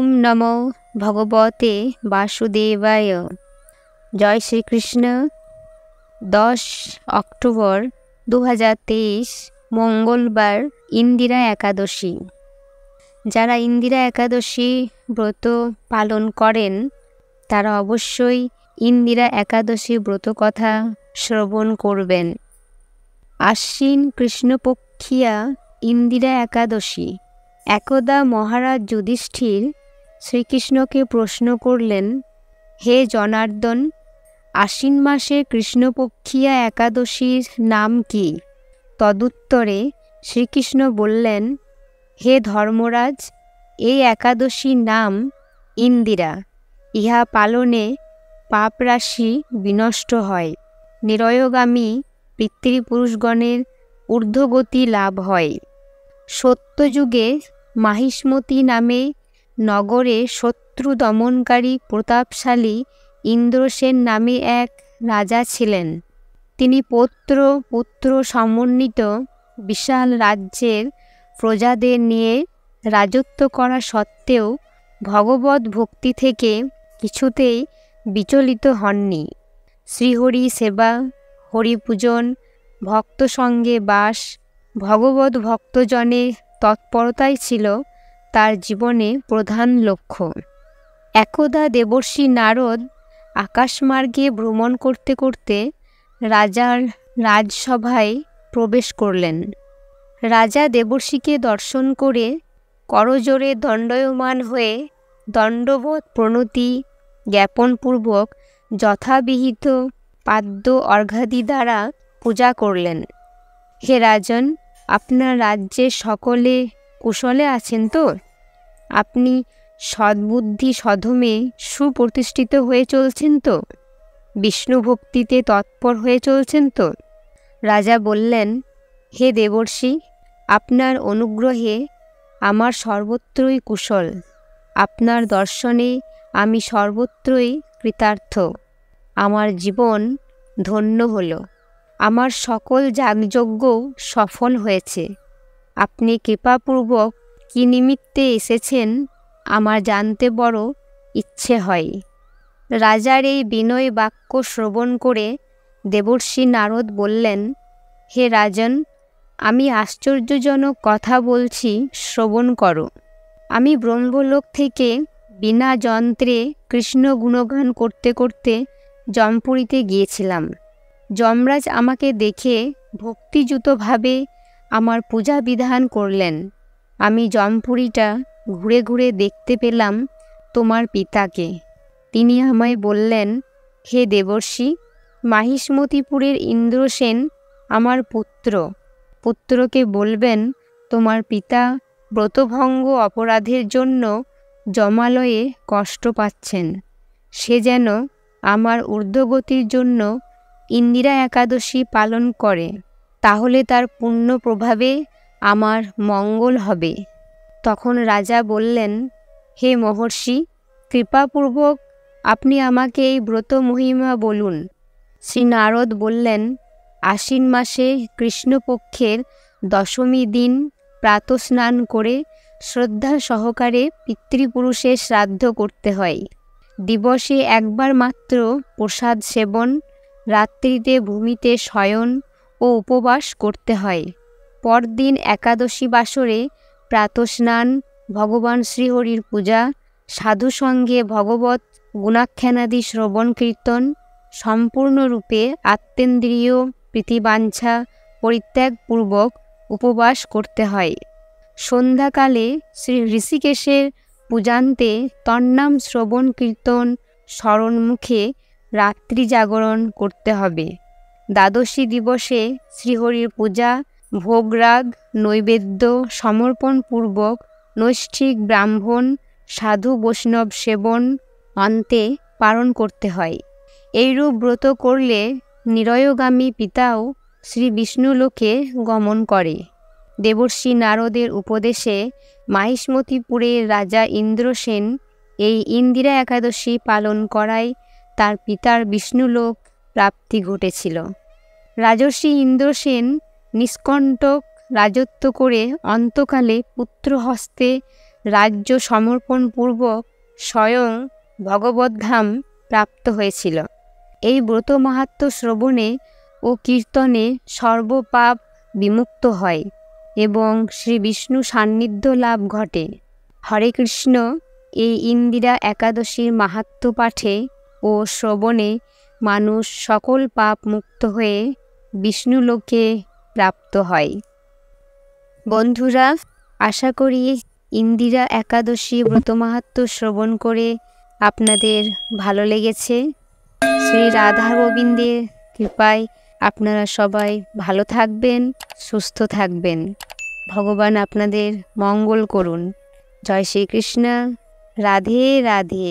ওম নম ভগবতে বাসুদেবায় জয় শ্রীকৃষ্ণ দশ অক্টোবর দু মঙ্গলবার ইন্দিরা একাদশী যারা ইন্দিরা একাদশী ব্রত পালন করেন তারা অবশ্যই ইন্দিরা একাদশী ব্রত কথা শ্রবণ করবেন আশ্বিন কৃষ্ণপক্ষিয়া ইন্দিরা একাদশী একদা মহারাজ যুধিষ্ঠির শ্রীকৃষ্ণকে প্রশ্ন করলেন হে জনার্দন আশ্বিন মাসে কৃষ্ণপক্ষিয়া একাদশীর নাম কি তদুত্তরে শ্রীকৃষ্ণ বললেন হে ধর্মরাজ এই একাদশীর নাম ইন্দিরা ইহা পালনে পাপরাশি বিনষ্ট হয় নিরয়গামী পিতৃপুরুষগণের ঊর্ধ্বগতি লাভ হয় সত্যযুগে মাহিষ্মতি নামে নগরে শত্রু দমনকারী প্রতাপশালী ইন্দ্রসেন নামে এক রাজা ছিলেন তিনি পৌত্র পুত্র সমন্বিত বিশাল রাজ্যের প্রজাদের নিয়ে রাজত্ব করা সত্ত্বেও ভগবত ভক্তি থেকে কিছুতেই বিচলিত হননি শ্রীহরি সেবা হরিপূজন ভক্ত সঙ্গে বাস ভগবত ভক্তজনে তৎপরতাই ছিল তার জীবনে প্রধান লক্ষ্য একদা দেবর্ষী নারদ আকাশমার্গে ভ্রমণ করতে করতে রাজার রাজসভায় প্রবেশ করলেন রাজা দেবর্ষীকে দর্শন করে করজোরে দণ্ডয়মান হয়ে দণ্ডবোধ প্রণতি জ্ঞাপনপূর্বক যথাবিহিত পাদ্য অর্ঘাদি দ্বারা পূজা করলেন হে রাজন আপনার রাজ্যে সকলে কুশলে আছেন তো আপনি সদ্বুদ্ধি সধমে সুপ্রতিষ্ঠিত হয়ে চলছেন তো বিষ্ণু ভক্তিতে তৎপর হয়ে চলছেন তো রাজা বললেন হে দেবর্ষি আপনার অনুগ্রহে আমার সর্বত্রই কুশল আপনার দর্শনে আমি সর্বত্রই কৃতার্থ আমার জীবন ধন্য হল আমার সকল যাগযজ্ঞ সফল হয়েছে আপনি কৃপাপূর্বক কি নিমিত্তে এসেছেন আমার জানতে বড় ইচ্ছে হয় রাজার এই বিনয় বাক্য শ্রবণ করে দেবর্ষী নারদ বললেন হে রাজন আমি আশ্চর্যজনক কথা বলছি শ্রবণ করো আমি ব্রহ্মলোক থেকে বিনা যন্ত্রে কৃষ্ণ গুণগান করতে করতে জমপুরিতে গিয়েছিলাম যমরাজ আমাকে দেখে ভক্তিযুতভাবে আমার পূজা বিধান করলেন আমি জমপুরিটা ঘুরে ঘুরে দেখতে পেলাম তোমার পিতাকে তিনি আমায় বললেন হে দেবর্ষী মাহিষ্মতিপুরের ইন্দ্রসেন আমার পুত্র পুত্রকে বলবেন তোমার পিতা ব্রতভঙ্গ অপরাধের জন্য জমালয়ে কষ্ট পাচ্ছেন সে যেন আমার ঊর্ধ্বগতির জন্য ইন্দিরা একাদশী পালন করে তাহলে তার পুণ্য প্রভাবে আমার মঙ্গল হবে তখন রাজা বললেন হে মহর্ষি কৃপাপূর্বক আপনি আমাকে এই ব্রত মহিমা বলুন শ্রী নারদ বললেন আশ্বিন মাসে কৃষ্ণপক্ষের দশমী দিন প্রাতস্নান করে শ্রদ্ধা সহকারে পিতৃপুরুষের শ্রাদ্ধ করতে হয় দিবসে একবার মাত্র প্রসাদ সেবন রাত্রিতে ভূমিতে শয়ন ও উপবাস করতে হয় পরদিন একাদশী বাসরে প্রাতস্নান ভগবান শ্রীহরির পূজা সাধু সঙ্গে ভগবত গুণাখ্যানাদি শ্রবণ কীর্তন সম্পূর্ণরূপে আত্মেন্দ্রীয় প্রীতিবাঞ্ছা পরিত্যাগপূর্বক উপবাস করতে হয় সন্ধ্যাকালে শ্রী ঋষিকেশের পূজান্তে তন্নাম শ্রবণ কীর্তন স্মরণমুখে রাত্রি জাগরণ করতে হবে দ্বাদশী দিবসে শ্রীহরির পূজা ভোগরাগ নৈবেদ্য সমর্পণপূর্বক নৈষ্ঠিক ব্রাহ্মণ সাধু বৈষ্ণব সেবন অন্তে পালন করতে হয় এইরূপ ব্রত করলে নিরয়গামী পিতাও শ্রী বিষ্ণুলোকে গমন করে দেবর্ষী নারদের উপদেশে মাহিষ্মতিপুরের রাজা ইন্দ্রসেন এই ইন্দিরা একাদশী পালন করায় তার পিতার বিষ্ণুলোক প্রাপ্তি ঘটেছিল রাজর্ষি ইন্দ্রসেন নিষ্কণ্টক রাজত্ব করে অন্তকালে পুত্রহস্তে রাজ্য সমর্পণপূর্বক স্বয়ং ভগবদ্ধাম প্রাপ্ত হয়েছিল এই ব্রত মাহাত্ম শ্রবণে ও কীর্তনে সর্বপাপ বিমুক্ত হয় এবং শ্রী বিষ্ণু সান্নিধ্য লাভ ঘটে হরে কৃষ্ণ এই ইন্দিরা একাদশীর মাহাত্ম পাঠে ও শ্রবণে মানুষ সকল পাপ মুক্ত হয়ে বিষ্ণুলোকে প্রাপ্ত হয় বন্ধুরা আশা করি ইন্দিরা একাদশী ব্রতমাহাত্ম শ্রবণ করে আপনাদের ভালো লেগেছে শ্রী রাধা গোবিন্দের কৃপায় আপনারা সবাই ভালো থাকবেন সুস্থ থাকবেন ভগবান আপনাদের মঙ্গল করুন জয় শ্রীকৃষ্ণ রাধে রাধে